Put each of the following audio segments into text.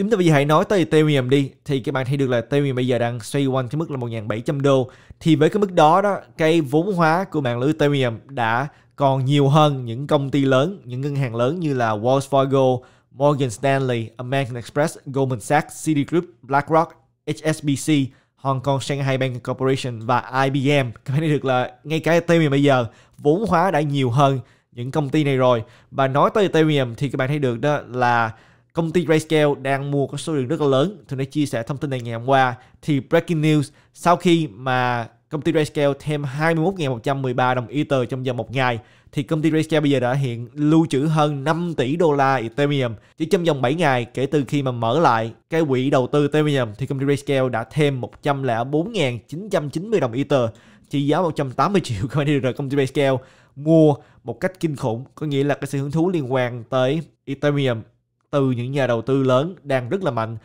Chúng ta bây giờ hãy nói tới Ethereum đi thì các bạn thấy được là Ethereum bây giờ đang xoay quanh cái mức là 1.700 đô thì với cái mức đó đó cái vốn hóa của mạng lưới Ethereum đã còn nhiều hơn những công ty lớn, những ngân hàng lớn như là Wells Fargo, Morgan Stanley, American Express, Goldman Sachs, Citigroup, BlackRock, HSBC, Hong Kong Shanghai bank Corporation và IBM. Các bạn thấy được là ngay cả Ethereum bây giờ vốn hóa đã nhiều hơn những công ty này rồi. Và nói tới Ethereum thì các bạn thấy được đó là công ty Grayscale đang mua có số lượng rất là lớn. tôi đã chia sẻ thông tin này ngày hôm qua. Thì breaking news sau khi mà công ty Grayscale thêm 21.113 đồng Ether trong vòng một ngày thì công ty Grayscale bây giờ đã hiện lưu trữ hơn 5 tỷ đô la Ethereum chỉ trong vòng 7 ngày kể từ khi mà mở lại cái quỹ đầu tư Ethereum thì công ty Grayscale đã thêm 104.990 đồng Ether trị giá 180 triệu coin được công ty Grayscale mua một cách kinh khủng có nghĩa là cái sự hứng thú liên quan tới Ethereum từ những nhà đầu tư lớn đang rất là mạnh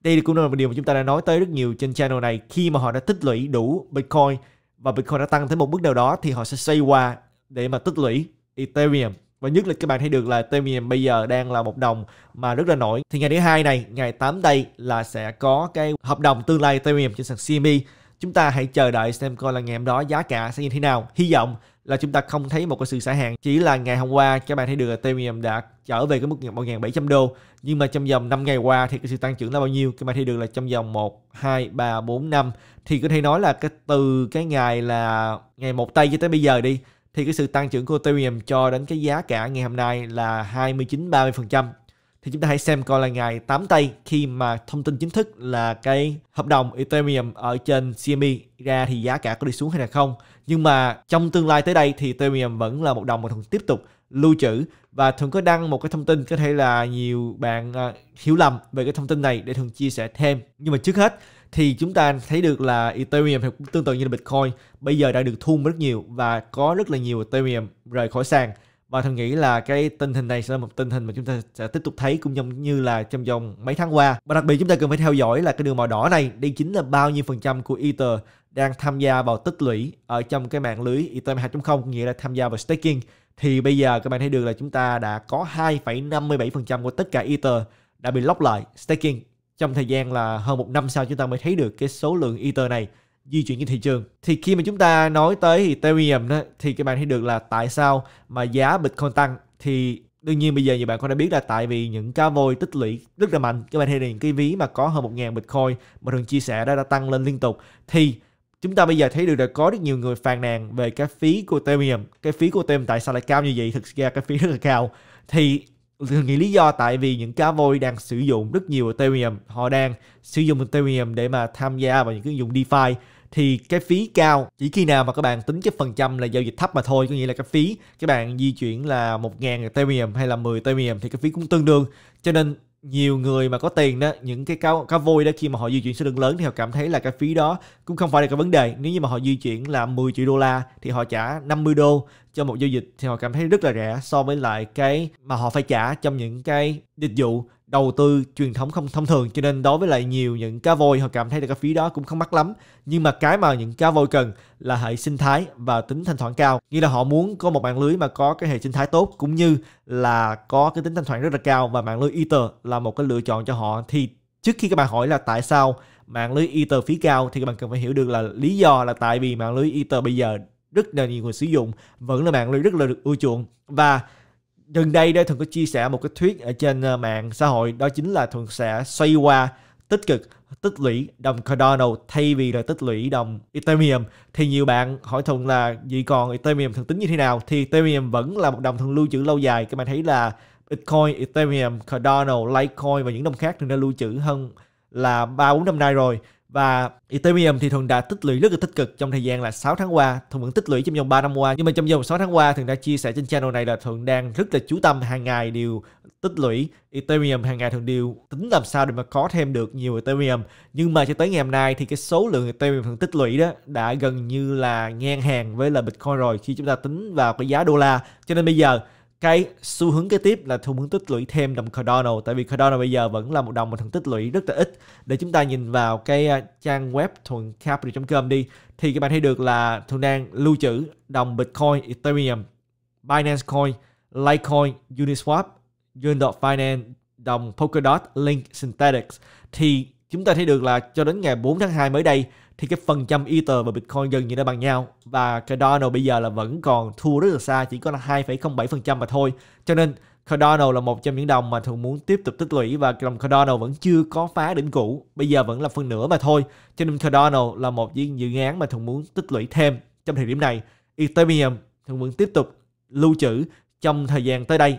đây cũng là một điều mà chúng ta đã nói tới rất nhiều trên channel này khi mà họ đã tích lũy đủ bitcoin và bitcoin đã tăng tới một mức nào đó thì họ sẽ xoay qua để mà tích lũy ethereum và nhất là các bạn thấy được là Ethereum bây giờ đang là một đồng mà rất là nổi thì ngày thứ hai này ngày 8 đây là sẽ có cái hợp đồng tương lai Ethereum trên sàn CME chúng ta hãy chờ đợi xem coi là ngày hôm đó giá cả sẽ như thế nào hy vọng là chúng ta không thấy một cái sự xả hàng chỉ là ngày hôm qua các bạn thấy được Ethereum đã trở về cái mức 1.700 đô nhưng mà trong vòng 5 ngày qua thì cái sự tăng trưởng là bao nhiêu các bạn thấy được là trong vòng 1 2 3 4 5 thì có thể nói là cái từ cái ngày là ngày một tây cho tới bây giờ đi thì cái sự tăng trưởng của Ethereum cho đến cái giá cả ngày hôm nay là 29 30% thì chúng ta hãy xem coi là ngày 8 tây khi mà thông tin chính thức là cái hợp đồng Ethereum ở trên CME ra thì giá cả có đi xuống hay là không. Nhưng mà trong tương lai tới đây thì Ethereum vẫn là một đồng mà thường tiếp tục lưu trữ và thường có đăng một cái thông tin có thể là nhiều bạn à, hiểu lầm về cái thông tin này để thường chia sẻ thêm. Nhưng mà trước hết thì chúng ta thấy được là Ethereum tương tự như là Bitcoin bây giờ đã được thu rất nhiều và có rất là nhiều Ethereum rời khỏi sàn và thường nghĩ là cái tình hình này sẽ là một tình hình mà chúng ta sẽ tiếp tục thấy cũng giống như là trong vòng mấy tháng qua và đặc biệt chúng ta cần phải theo dõi là cái đường màu đỏ này đi chính là bao nhiêu phần trăm của Ether đang tham gia vào tích lũy ở trong cái mạng lưới Ether 2.0 nghĩa là tham gia vào staking thì bây giờ các bạn thấy được là chúng ta đã có 2,57% của tất cả Ether đã bị lock lại staking trong thời gian là hơn một năm sau chúng ta mới thấy được cái số lượng Ether này di chuyển trên thị trường thì khi mà chúng ta nói tới Ethereum đó, thì các bạn thấy được là tại sao mà giá Bitcoin tăng thì đương nhiên bây giờ nhiều bạn cũng đã biết là tại vì những cá voi tích lũy rất là mạnh các bạn thấy là những cái ví mà có hơn 1 ngàn Bitcoin mà thường chia sẻ đó đã tăng lên liên tục thì chúng ta bây giờ thấy được là có rất nhiều người phàn nàn về cái phí của Ethereum cái phí của Ethereum tại sao lại cao như vậy thực ra cái phí rất là cao thì thường nghĩ lý do tại vì những cá voi đang sử dụng rất nhiều Ethereum họ đang sử dụng Ethereum để mà tham gia vào những cái ứng dụng DeFi thì cái phí cao chỉ khi nào mà các bạn tính cái phần trăm là giao dịch thấp mà thôi có nghĩa là cái phí các bạn di chuyển là 1.000 Ethereum hay là 10 Ethereum thì cái phí cũng tương đương cho nên nhiều người mà có tiền đó những cái cá cá voi đó khi mà họ di chuyển số lượng lớn thì họ cảm thấy là cái phí đó cũng không phải là cái vấn đề nếu như mà họ di chuyển là 10 triệu đô la thì họ trả 50 đô cho một giao dịch thì họ cảm thấy rất là rẻ so với lại cái mà họ phải trả trong những cái dịch vụ đầu tư truyền thống không thông thường cho nên đối với lại nhiều những cá voi họ cảm thấy là cái phí đó cũng không mắc lắm nhưng mà cái mà những cá voi cần là hệ sinh thái và tính thanh khoản cao như là họ muốn có một mạng lưới mà có cái hệ sinh thái tốt cũng như là có cái tính thanh khoản rất là cao và mạng lưới Ether là một cái lựa chọn cho họ thì trước khi các bạn hỏi là tại sao mạng lưới Ether phí cao thì các bạn cần phải hiểu được là lý do là tại vì mạng lưới Ether bây giờ rất là nhiều người sử dụng vẫn là mạng lưới rất là được ưa chuộng và gần đây đây thường có chia sẻ một cái thuyết ở trên ờ, mạng xã hội đó chính là thường sẽ xoay qua tích cực tích lũy đồng Cardano thay vì là tích lũy đồng Ethereum thì nhiều bạn hỏi thuận là gì còn Ethereum thường tính như thế nào thì Ethereum vẫn là một đồng thường lưu trữ lâu dài các bạn thấy là Bitcoin, Ethereum, Cardano, Litecoin và những đồng khác thường đã lưu trữ hơn là 3 4 năm nay rồi và Ethereum thì thường đã tích lũy rất là tích cực trong thời gian là 6 tháng qua, thường vẫn tích lũy trong vòng 3 năm qua. Nhưng mà trong vòng 6 tháng qua thường đã chia sẻ trên channel này là thường đang rất là chú tâm hàng ngày đều tích lũy Ethereum hàng ngày thường đều tính làm sao để mà có thêm được nhiều Ethereum. Nhưng mà cho tới ngày hôm nay thì cái số lượng Ethereum thường tích lũy đó đã gần như là ngang hàng với là Bitcoin rồi khi chúng ta tính vào cái giá đô la. Cho nên bây giờ cái xu hướng kế tiếp là xu hướng tích lũy thêm đồng Cardano tại vì Cardano bây giờ vẫn là một đồng mà thằng tích lũy rất là ít để chúng ta nhìn vào cái à, trang web thuần capital.com đi thì các bạn thấy được là thuần đang lưu trữ đồng Bitcoin, Ethereum, Binance Coin, Litecoin, Uniswap, Unidot Finance, đồng Polkadot, Link, Synthetics thì chúng ta thấy được là cho đến ngày 4 tháng 2 mới đây thì cái phần trăm Ether và Bitcoin gần như đã bằng nhau và Cardano bây giờ là vẫn còn thua rất là xa chỉ có là 2,07% mà thôi cho nên Cardano là một trong những đồng mà thường muốn tiếp tục tích lũy và đồng Cardano vẫn chưa có phá đỉnh cũ bây giờ vẫn là phân nửa mà thôi cho nên Cardano là một dự án mà thường muốn tích lũy thêm trong thời điểm này Ethereum thường vẫn tiếp tục lưu trữ trong thời gian tới đây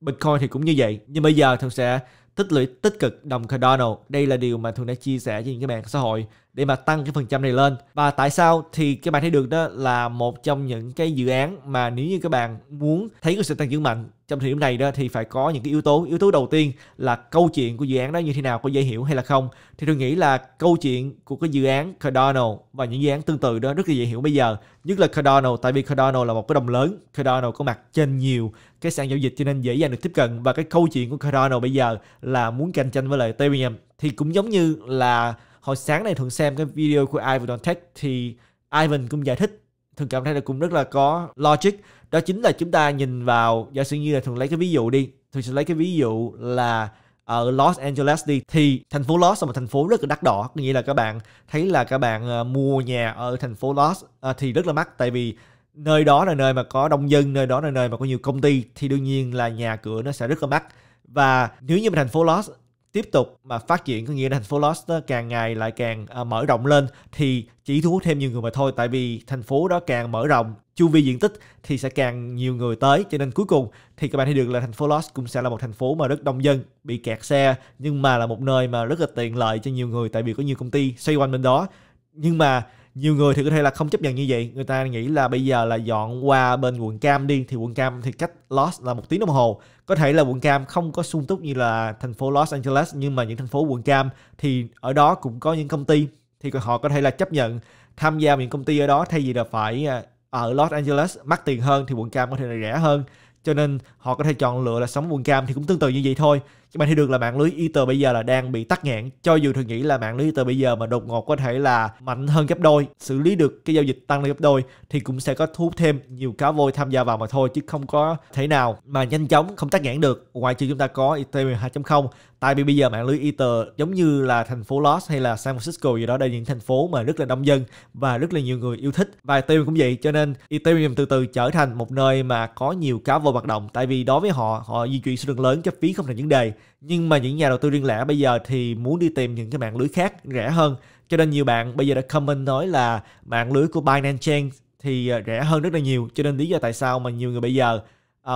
Bitcoin thì cũng như vậy nhưng bây giờ thường sẽ tích lũy tích cực đồng Cardano. Đây là điều mà Thường đã chia sẻ với những cái mạng xã hội để mà tăng cái phần trăm này lên. Và tại sao thì các bạn thấy được đó là một trong những cái dự án mà nếu như các bạn muốn thấy có sự tăng trưởng mạnh trong thời điểm này đó thì phải có những cái yếu tố yếu tố đầu tiên là câu chuyện của dự án đó như thế nào có dễ hiểu hay là không thì tôi nghĩ là câu chuyện của cái dự án Cardano và những dự án tương tự đó rất là dễ hiểu bây giờ nhất là Cardano tại vì Cardano là một cái đồng lớn Cardano có mặt trên nhiều cái sàn giao dịch cho nên dễ dàng được tiếp cận và cái câu chuyện của Cardano bây giờ là muốn cạnh tranh với lại Ethereum thì cũng giống như là hồi sáng này thường xem cái video của Ivan Tech thì Ivan cũng giải thích thường cảm thấy là cũng rất là có logic đó chính là chúng ta nhìn vào giả sử như là thường lấy cái ví dụ đi thường sẽ lấy cái ví dụ là ở ờ, Los Angeles đi thì thành phố Los là một thành phố rất là đắt đỏ nghĩa là các bạn thấy là các bạn ờ, mua nhà ở thành phố Los ờ, thì rất là mắc tại vì nơi đó là nơi mà có đông dân nơi đó là nơi mà có nhiều công ty thì đương nhiên là nhà cửa nó sẽ rất là mắc và nếu như mà thành phố Los tiếp tục mà phát triển có nghĩa là thành phố Los đó, càng ngày lại càng à, mở rộng lên thì chỉ thu hút thêm nhiều người mà thôi tại vì thành phố đó càng mở rộng chu vi diện tích thì sẽ càng nhiều người tới cho nên cuối cùng thì các bạn thấy được là thành phố Los cũng sẽ là một thành phố mà rất đông dân bị kẹt xe nhưng mà là một nơi mà rất là tiện lợi cho nhiều người tại vì có nhiều công ty xoay quanh bên đó nhưng mà nhiều người thì có thể là không chấp nhận như vậy người ta nghĩ là bây giờ là dọn qua bên quận cam đi thì quận cam thì cách Los là một tiếng đồng hồ có thể là quận cam không có sung túc như là thành phố Los Angeles nhưng mà những thành phố quận cam thì ở đó cũng có những công ty thì họ có thể là chấp nhận tham gia những công ty ở đó thay vì là phải à, ở Los Angeles mắc tiền hơn thì quận cam có thể là rẻ hơn cho nên họ có thể chọn lựa là sống quận cam thì cũng tương tự như vậy thôi bạn thấy được là mạng lưới Ether bây giờ là đang bị tắt nghẽn cho dù thường nghĩ là mạng lưới Ether bây giờ mà đột ngột có thể là mạnh hơn gấp đôi xử lý được cái giao dịch tăng lên gấp đôi thì cũng sẽ có thu hút thêm nhiều cá voi tham gia vào mà thôi chứ không có thể nào mà nhanh chóng không tắt nghẽn được ngoài trừ chúng ta có Ethereum 2.0 tại vì bây giờ mạng lưới Ether giống như là thành phố Los hay là San Francisco gì đó đây những thành phố mà rất là đông dân và rất là nhiều người yêu thích và Ethereum cũng vậy cho nên Ethereum từ từ trở thành một nơi mà có nhiều cá voi hoạt động tại vì đối với họ họ di chuyển số lượng lớn cho phí không thành vấn đề nhưng mà những nhà đầu tư riêng lẻ bây giờ thì muốn đi tìm những cái mạng lưới khác rẻ hơn cho nên nhiều bạn bây giờ đã comment nói là mạng lưới của Binance Chain thì ờ, rẻ hơn rất là nhiều cho nên lý do tại sao mà nhiều người bây giờ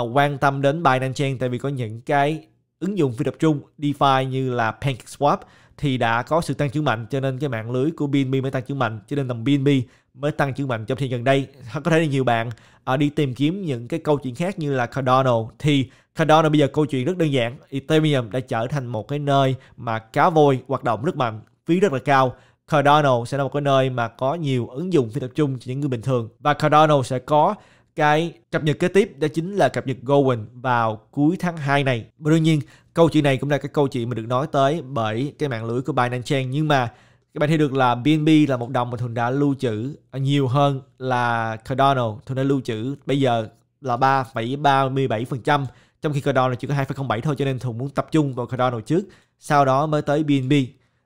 uh, quan tâm đến Binance Chain tại vì có những cái ứng dụng phi tập trung DeFi như là PancakeSwap thì đã có sự tăng trưởng mạnh cho nên cái mạng lưới của BNB mới tăng trưởng mạnh cho nên đồng BNB mới tăng trưởng mạnh trong thời gian gần đây có thể là nhiều bạn Ờ, đi tìm kiếm những cái câu chuyện khác như là Cardano thì Cardano bây giờ câu chuyện rất đơn giản Ethereum đã trở thành một cái nơi mà cá voi hoạt động rất mạnh phí rất là cao Cardano sẽ là một cái nơi mà có nhiều ứng dụng phi tập trung cho những người bình thường và Cardano sẽ có cái cập nhật kế tiếp đó chính là cập nhật Gowen vào cuối tháng 2 này. Và đương nhiên, câu chuyện này cũng là cái câu chuyện mà được nói tới bởi cái mạng lưới của Binance Chain nhưng mà các bạn thấy được là BNB là một đồng mà thường đã lưu trữ nhiều hơn là Cardano thường đã lưu trữ bây giờ là 3,37% trong khi Cardano chỉ có 2,07 thôi cho nên thường muốn tập trung vào Cardano trước sau đó mới tới BNB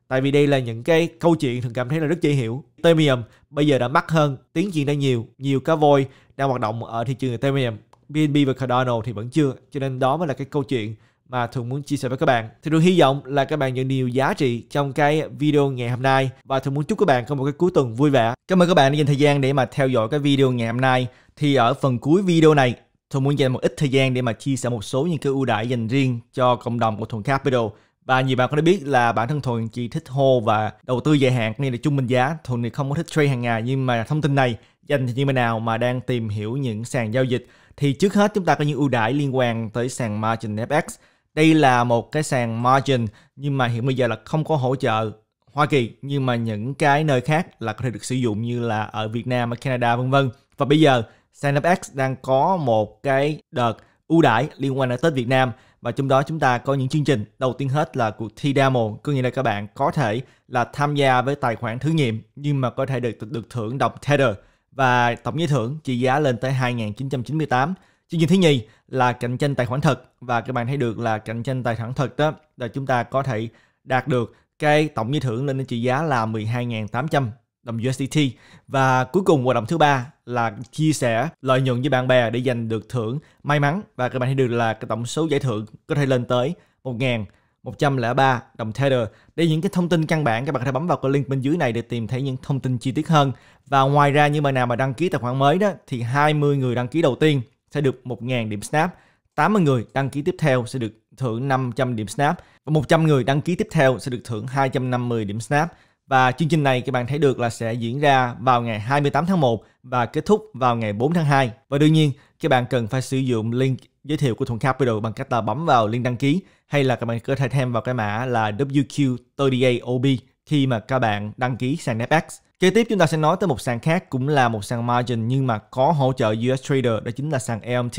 tại vì đây là những cái câu chuyện thường cảm thấy là rất dễ hiểu Ethereum bây giờ đã mắc hơn tiến triển đã nhiều nhiều cá voi đang hoạt động ở thị trường Ethereum BNB và Cardano thì vẫn chưa cho nên đó mới là cái câu chuyện mà Thuận muốn chia sẻ với các bạn. Thì Thuận hy vọng là các bạn nhận điều giá trị trong cái video ngày hôm nay và Thuận muốn chúc các bạn có một cái cuối tuần vui vẻ. Cảm ơn các bạn đã dành thời gian để mà theo dõi cái video ngày hôm nay. Thì ở phần cuối video này, Thuận muốn dành một ít thời gian để mà chia sẻ một số những cái ưu đãi dành riêng cho cộng đồng của Thuận Capital. Và nhiều bạn có đã biết là bản thân Thuận chỉ thích hô và đầu tư dài hạn nên là trung bình giá. Thuận thì không có thích trade hàng ngày nhưng mà thông tin này dành cho những bạn nào mà đang tìm hiểu những sàn giao dịch thì trước hết chúng ta có những ưu đãi liên quan tới sàn Margin FX đây là một cái sàn margin nhưng mà hiện bây giờ là không có hỗ trợ Hoa Kỳ nhưng mà những cái nơi khác là có thể được sử dụng như là ở Việt Nam, ở Canada vân vân. Và bây giờ SandupX đang có một cái đợt ưu đãi liên quan đến Tết Việt Nam và trong đó chúng ta có những chương trình đầu tiên hết là cuộc thi demo có nghĩa là các bạn có thể là tham gia với tài khoản thử nghiệm nhưng mà có thể được được thưởng đọc Tether và tổng giải thưởng trị giá lên tới 2.998 Chương trình thứ nhì là cạnh tranh tài khoản thật và các bạn thấy được là cạnh tranh tài khoản thật đó là chúng ta có thể đạt được cái tổng giải thưởng lên đến trị giá là 12.800 đồng USDT và cuối cùng hoạt động thứ ba là chia sẻ lợi nhuận với bạn bè để giành được thưởng may mắn và các bạn thấy được là cái tổng số giải thưởng có thể lên tới 1.103 đồng Tether. Để những cái thông tin căn bản các bạn có thể bấm vào cái link bên dưới này để tìm thấy những thông tin chi tiết hơn. Và ngoài ra như bạn nào mà đăng ký tài khoản mới đó thì 20 người đăng ký đầu tiên sẽ được 1.000 điểm Snap. 80 người đăng ký tiếp theo sẽ được thưởng 500 điểm Snap và 100 người đăng ký tiếp theo sẽ được thưởng 250 điểm Snap. Và chương trình này các bạn thấy được là sẽ diễn ra vào ngày 28 tháng 1 và kết thúc vào ngày 4 tháng 2. Và đương nhiên, các bạn cần phải sử dụng link giới thiệu của Thuận Capital bằng cách là bấm vào link đăng ký hay là các bạn có thể thêm vào cái mã là WQ38OB khi mà các bạn đăng ký sàn Napex. Kế tiếp chúng ta sẽ nói tới một sàn khác cũng là một sàn margin nhưng mà có hỗ trợ US Trader đó chính là sàn LMT.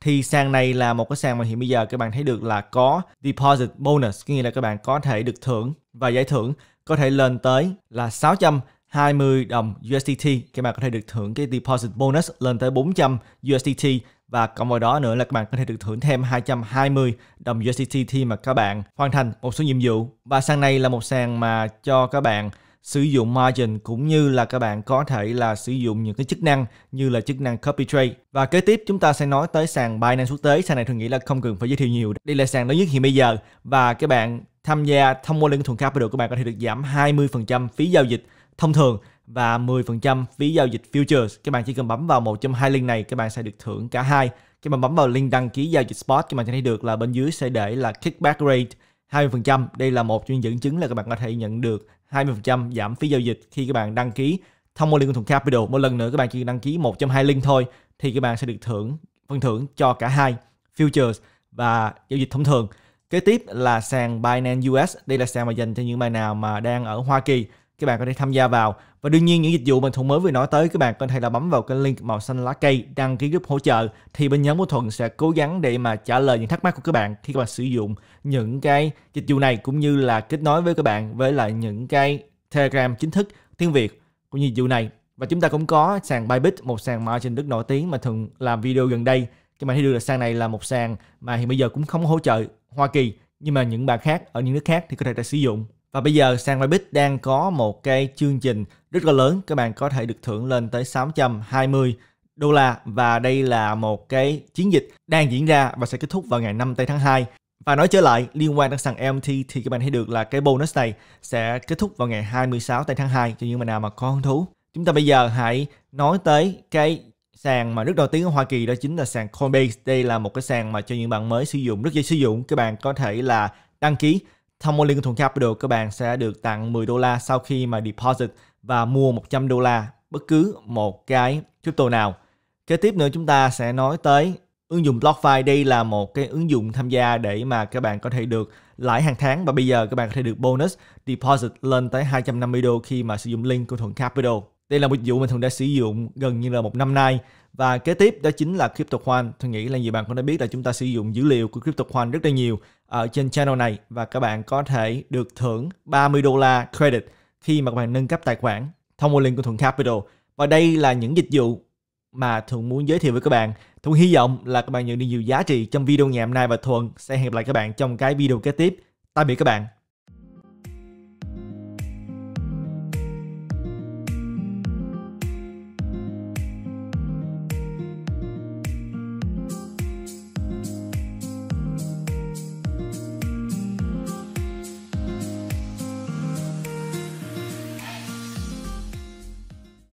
Thì sàn này là một cái sàn mà hiện bây giờ các bạn thấy được là có deposit bonus, nghĩa là các bạn có thể được thưởng và giải thưởng có thể lên tới là 600 20 đồng USDT các bạn có thể được thưởng cái deposit bonus lên tới 400 USDT và cộng vào đó nữa là các bạn có thể được thưởng thêm 220 đồng USDT khi mà các bạn hoàn thành một số nhiệm vụ và sàn này là một sàn mà cho các bạn sử dụng margin cũng như là các bạn có thể là sử dụng những cái chức năng như là chức năng copy trade. Và kế tiếp chúng ta sẽ nói tới sàn Binance quốc tế. Sàn này tôi nghĩ là không cần phải giới thiệu nhiều. Đây là sàn lớn nhất hiện bây giờ và các bạn tham gia thông qua link thuần capital các bạn có thể được giảm 20% phí giao dịch thông thường và 10% phí giao dịch futures. Các bạn chỉ cần bấm vào một trong hai link này các bạn sẽ được thưởng cả hai. Khi bạn bấm vào link đăng ký giao dịch spot các bạn sẽ thấy được là bên dưới sẽ để là kickback rate 20%. Đây là một trong những dẫn chứng là các bạn có thể nhận được 20% giảm phí giao dịch khi các bạn đăng ký thông qua liên thùng capital. Một lần nữa các bạn chỉ đăng ký một trong hai link thôi thì các bạn sẽ được thưởng phần thưởng cho cả hai futures và giao dịch thông thường. Kế tiếp là sàn Binance US. Đây là sàn mà dành cho những bạn nào mà đang ở Hoa Kỳ các bạn có thể tham gia vào và đương nhiên những dịch vụ mình thuận mới vừa nói tới các bạn có thể là bấm vào cái link màu xanh lá cây đăng ký group hỗ trợ thì bên nhóm của thuận sẽ cố gắng để mà trả lời những thắc mắc của các bạn khi các bạn sử dụng những cái dịch vụ này cũng như là kết nối với các bạn với lại những cái telegram chính thức tiếng việt của dịch vụ này và chúng ta cũng có sàn Bybit, một sàn margin Đức nổi tiếng mà thường làm video gần đây. Các bạn thấy được là sàn này là một sàn mà hiện bây giờ cũng không hỗ trợ Hoa Kỳ, nhưng mà những bạn khác ở những nước khác thì có thể đã sử dụng và bây giờ sàn Bybit đang có một cái chương trình rất là lớn, các bạn có thể được thưởng lên tới 620 đô la và đây là một cái chiến dịch đang diễn ra và sẽ kết thúc vào ngày 5 tây tháng 2. Và nói trở lại liên quan đến sàn MT thì các bạn thấy được là cái bonus này sẽ kết thúc vào ngày 26 tây tháng 2 cho những bạn nào mà có hứng thú. Chúng ta bây giờ hãy nói tới cái sàn mà rất đầu tiên ở Hoa Kỳ đó chính là sàn Coinbase. Đây là một cái sàn mà cho những bạn mới sử dụng rất dễ sử dụng. Các bạn có thể là đăng ký Thông qua link thuận Capital các bạn sẽ được tặng 10 đô la sau khi mà deposit và mua 100 đô la bất cứ một cái crypto nào. Kế tiếp nữa chúng ta sẽ nói tới ứng dụng BlockFi. Đây là một cái ứng dụng tham gia để mà các bạn có thể được lãi hàng tháng và bây giờ các bạn có thể được bonus deposit lên tới 250 đô khi mà sử dụng link của Thuận Capital. Đây là một dịch vụ mà Thuận đã sử dụng gần như là một năm nay và kế tiếp đó chính là CryptoQuant. Tôi nghĩ là nhiều bạn cũng đã biết là chúng ta sử dụng dữ liệu của CryptoQuant rất là nhiều ở trên channel này và các bạn có thể được thưởng 30 đô la credit khi mà các bạn nâng cấp tài khoản thông qua link của Thuận Capital. Và đây là những dịch vụ mà Thuận muốn giới thiệu với các bạn. Thuận hy vọng là các bạn nhận được nhiều giá trị trong video ngày hôm nay và Thuận sẽ hẹn gặp lại các bạn trong cái video kế tiếp. Tạm biệt các bạn.